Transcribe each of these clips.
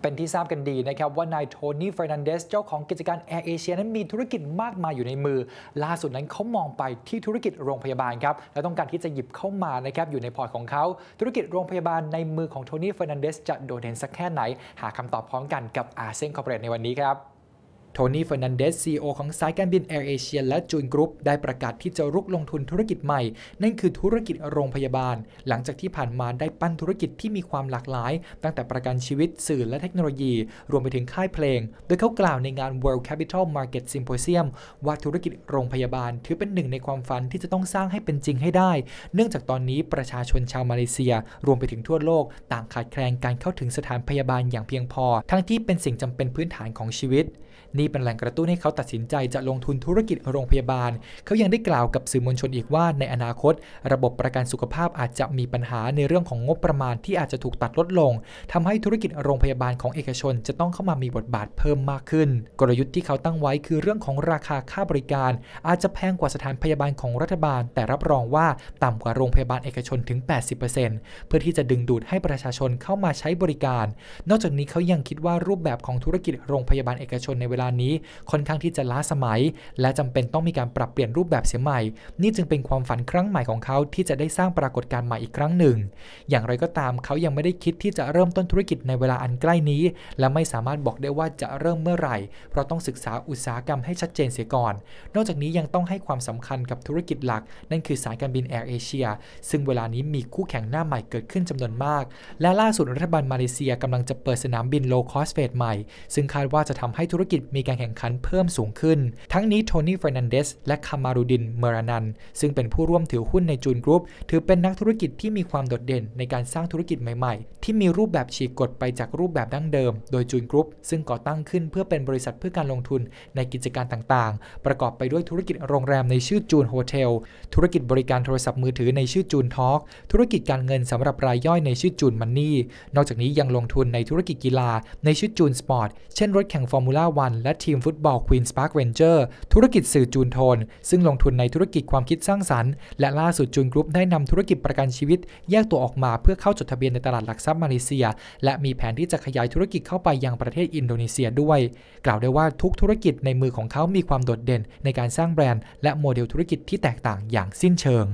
เป็นที่ทราบกันดีนะครับว่านายโทนี่เฟรนันเดส เจ้าของกิจการแอร์เอเชียนั้นมีธุรกิจมากมายอยู่ในมือ ล่าสุดนั้นเขามองไปที่ธุรกิจโรงพยาบาลครับและต้องการที่จะหยิบเข้ามานะครับอยู่ในพอร์ตของเขา ธุรกิจโรงพยาบาลในมือของโทนี่เฟรนันเดสจะโดดเด่นสักแค่ไหน หาคำตอบพร้อมกันกับอาเซียนคอร์เปอเรทในวันนี้ครับโทนี่เฟอร์นันเดสซีอของสายการบินแอร์เอเชียและจูนกรุ๊ปได้ประกาศที่จะรุกลงทุนธุรกิจใหม่ นั่นคือธุรกิจโรงพยาบาล หลังจากที่ผ่านมาได้ปั้นธุรกิจที่มีความหลากหลาย ตั้งแต่ประกันชีวิต สื่อและเทคโนโลยี รวมไปถึงค่ายเพลง โดยเขากล่าวในงาน World Capital Market Symposium ว่าธุรกิจโรงพยาบาลถือเป็นหนึ่งในความฝันที่จะต้องสร้างให้เป็นจริงให้ได้ เนื่องจากตอนนี้ประชาชนชาวมาเลเซีย รวมไปถึงทั่วโลก ต่างขาดแคลนการเข้าถึงสถานพยาบาลอย่างเพียงพอ ทั้งที่เป็นสิ่งจำเป็นพื้นฐานของชีวิต นี่ที่เป็นแรงกระตุ้นให้เขาตัดสินใจจะลงทุนธุรกิจโรงพยาบาล เขายังได้กล่าวกับสื่อมวลชนอีกว่าในอนาคตระบบประกันสุขภาพอาจจะมีปัญหาในเรื่องของงบประมาณที่อาจจะถูกตัดลดลง ทำให้ธุรกิจโรงพยาบาลของเอกชน จะต้องเข้ามามีบทบาทเพิ่มมากขึ้น กลยุทธ์ที่เขาตั้งไว้คือเรื่องของราคาค่าบริการ อาจจะแพงกว่าสถานพยาบาลของรัฐบาล แต่รับรองว่าต่ำกว่าโรงพยาบาลเอกชนถึง 80%เพื่อที่จะดึงดูดให้ประชาชนเข้ามาใช้บริการ นอกจากนี้เขายังคิดว่ารูปแบบของธุรกิจโรงพยาบาลเอกชนในเวลาการนี้ค่อนข้างที่จะล้าสมัยและจำเป็นต้องมีการปรับเปลี่ยนรูปแบบเสียใหม่ นี่จึงเป็นความฝันครั้งใหม่ของเขาที่จะได้สร้างปรากฏการณ์ใหม่อีกครั้งหนึ่ง อย่างไรก็ตามเขายังไม่ได้คิดที่จะเริ่มต้นธุรกิจในเวลาอันใกล้นี้ และไม่สามารถบอกได้ว่าจะเริ่มเมื่อไหร่เพราะต้องศึกษาอุตสาหกรรมให้ชัดเจนเสียก่อน นอกจากนี้ยังต้องให้ความสำคัญกับธุรกิจหลัก นั่นคือสายการบินแอร์เอเชีย ซึ่งเวลานี้มีคู่แข่งหน้าใหม่เกิดขึ้นจำนวนมาก และล่าสุดรัฐบาลมาเลเซียกำลังจะเปิดสนามบินโลคอสเฟสใหม่ ซึ่งคาดว่าจะทำให้ธุรกิจมมีการแข่งขันเพิ่มสูงขึ้น ทั้งนี้โทนี่เฟรนันเดส และคามารูดินเมรานันซึ่งเป็นผู้ร่วมถือหุ้นในจูนกรุ๊ปถือเป็นนักธุรกิจที่มีความโดดเด่นในการสร้างธุรกิจใหม่ๆ ที่มีรูปแบบฉีกกฎไปจากรูปแบบดั้งเดิม โดยจูนกรุ๊ปซึ่งก่อตั้งขึ้นเพื่อเป็นบริษัทเพื่อการลงทุนในกิจการต่าง ๆ ประกอบไปด้วยธุรกิจโรงแรมในชื่อจูนโฮเทลธุรกิจบริการโทรศัพท์มือถือในชื่อจูนทอล์กธุรกิจการเงินสำหรับรายย่อยในชื่อจูนมันนี่นอกจากนี้ยังลงทุนในธุรกิจกีฬาในชื่อจูนสปอร์ตเช่น รถแข่งฟอร์มูล่าวันและทีมฟุตบอลควีนส์พาร์คเรนเจอร์ ธุรกิจสื่อจูนโทน ซึ่งลงทุนในธุรกิจความคิดสร้างสรรค์และล่าสุดจูนกรุ๊ปได้นำธุรกิจประกันชีวิตแยกตัวออกมาเพื่อเข้าจดทะเบียนในตลาดหลักทรัพย์มาเลเซีย และมีแผนที่จะขยายธุรกิจเข้าไปยังประเทศอินโดนีเซียด้วย กล่าวได้ว่าทุกธุรกิจในมือของเขามีความโดดเด่น ในการสร้างแบรนด์และโมเดลธุรกิจที่แตกต่างอย่างสิ้นเชิง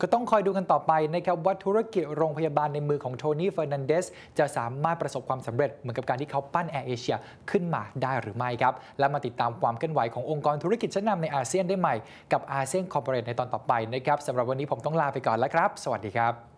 ก็ต้องคอยดูกันต่อไปนะครับว่าธุรกิจโรงพยาบาลในมือของโทนี่เฟอร์นันเดสจะสามารถประสบความสำเร็จเหมือนกับการที่เขาปั้นแอร์เอเชียขึ้นมาได้หรือไม่ครับและมาติดตามความเคลื่อนไหวขององค์กรธุรกิจชั้นนำในอาเซียนได้ใหม่ กับอาเซียนคอร์ปอเรทในตอนต่อไปนะครับสำหรับวันนี้ผมต้องลาไปก่อนแล้วครับ สวัสดีครับ